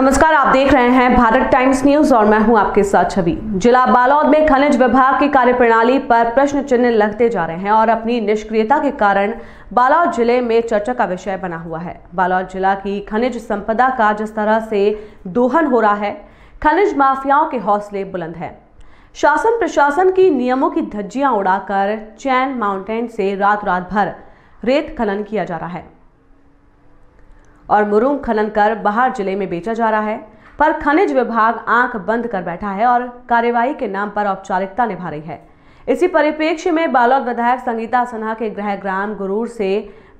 नमस्कार आप देख रहे हैं भारत टाइम्स न्यूज और मैं हूं आपके साथ छवि जिला बालौद में खनिज विभाग की कार्यप्रणाली पर प्रश्न चिन्ह लगते जा रहे हैं और अपनी निष्क्रियता के कारण बालौद जिले में चर्चा का विषय बना हुआ है बालौद जिला की खनिज संपदा का जिस तरह से दोहन हो रहा है खनिज माफियाओं के हौसले बुलंद है शासन प्रशासन की नियमों की धज्जियां उड़ाकर चैन माउंटेन से रात रात भर रेत खनन किया जा रहा है और मुरुंग खनन कर बाहर जिले में बेचा जा रहा है पर खनिज विभाग आंख बंद कर बैठा है और कार्यवाही के नाम पर औपचारिकता निभा रही है इसी परिप्रेक्ष्य में बालोद विधायक संगीता सिन्हा के गृह ग्राम गुरूर से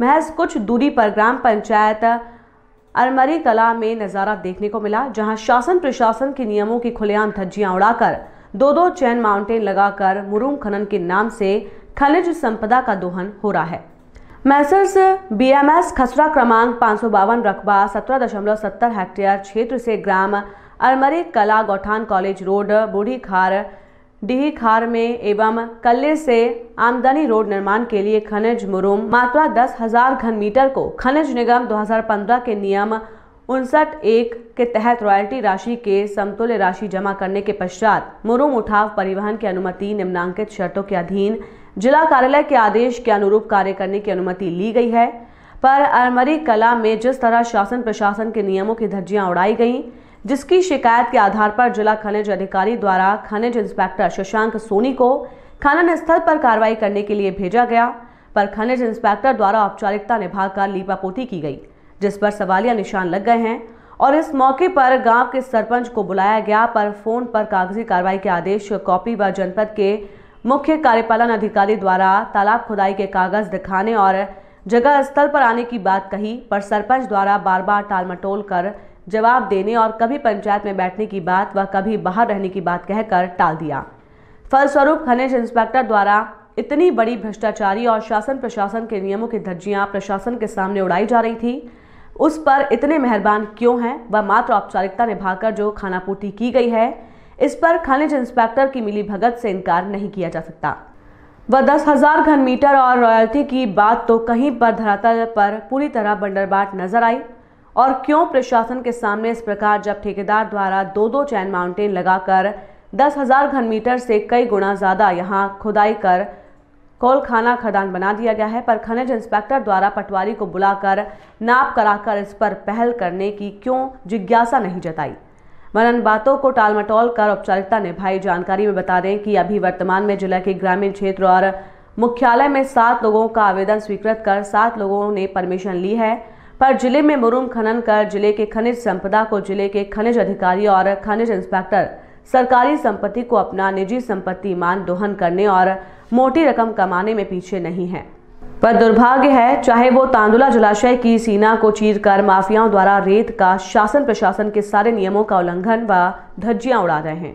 महज कुछ दूरी पर ग्राम पंचायत अरमरी कला में नज़ारा देखने को मिला जहां शासन प्रशासन के नियमों की खुलेआम धज्जियां उड़ाकर दो दो चैन माउंटेन लगाकर मुरूम खनन के नाम से खनिज संपदा का दोहन हो रहा है मैसर्स बीएमएस खसरा क्रमांक पाँच सौ बावन रकबा सत्रह दशमलव सत्तर हेक्टेयर क्षेत्र से ग्राम अरमरे कला गौठान कॉलेज रोड बूढ़ी खार डीही खार में एवं कल्ले से आमदनी रोड निर्माण के लिए खनिज मुरुम मात्रा दस हजार घन मीटर को खनिज निगम 2015 के नियम उनसठ एक के तहत रॉयल्टी राशि के समतुल्य राशि जमा करने के पश्चात मुरुम उठाव परिवहन की अनुमति निम्नांकित शर्तों के अधीन जिला कार्यालय के आदेश के अनुरूप कार्य करने की अनुमति ली गई है पर अरमरी कला में जिस तरह शासन प्रशासन के नियमों की धज्जियां उड़ाई गईं जिसकी शिकायत के आधार पर जिला खनिज अधिकारी द्वारा खनिज इंस्पेक्टर शशांक सोनी को खनन स्थल पर कार्रवाई करने के लिए भेजा गया पर खनिज इंस्पेक्टर द्वारा औपचारिकता निभाकर लीपापोती की गई जिस पर सवालिया निशान लग गए हैं और इस मौके पर गांव के सरपंच को बुलाया गया पर फोन पर कागजी कार्रवाई के आदेश कॉपी व जनपद के मुख्य कार्यपालन अधिकारी द्वारा तालाब खुदाई के कागज दिखाने और जगह स्थल पर आने की बात कही पर सरपंच द्वारा बार बार टालमटोल कर जवाब देने और कभी पंचायत में बैठने की बात व कभी बाहर रहने की बात कहकर टाल दिया फलस्वरूप खनिज इंस्पेक्टर द्वारा इतनी बड़ी भ्रष्टाचारी और शासन प्रशासन के नियमों की धज्जियां प्रशासन के सामने उड़ाई जा रही थी उस पर इतने मेहरबान क्यों हैं वह मात्र औपचारिकता निभाकर जो खानापूर्ति की गई है इस पर खनिज इंस्पेक्टर की मिली भगत से इनकार नहीं किया जा सकता व दस हजार घन मीटर और रॉयल्टी की बात तो कहीं पर धरातल पर पूरी तरह बंडरबाट नजर आई और क्यों प्रशासन के सामने इस प्रकार जब ठेकेदार द्वारा दो दो चैन माउंटेन लगाकर दस हजार घन मीटर से कई गुना ज़्यादा यहाँ खुदाई कर कोलखाना खदान बना दिया गया है पर खनिज इंस्पेक्टर द्वारा पटवारी को बुलाकर नाप कराकर इस पर पहल करने की क्यों जिज्ञासा नहीं जताई वरन बातों को टालमटोल कर औपचारिकता निभाई जानकारी में बता दें कि अभी वर्तमान में जिला के ग्रामीण क्षेत्र और मुख्यालय में सात लोगों का आवेदन स्वीकृत कर सात लोगों ने परमिशन ली है पर जिले में मुरूम खनन कर जिले के खनिज संपदा को जिले के खनिज अधिकारी और खनिज इंस्पेक्टर सरकारी संपत्ति को अपना निजी संपत्ति मान दोहन करने और मोटी रकम कमाने में पीछे नहीं है पर दुर्भाग्य है चाहे वो तांदुला जलाशय की सीना को चीर कर माफियाओं द्वारा रेत का शासन प्रशासन के सारे नियमों का उल्लंघन व धज्जियां उड़ा रहे हैं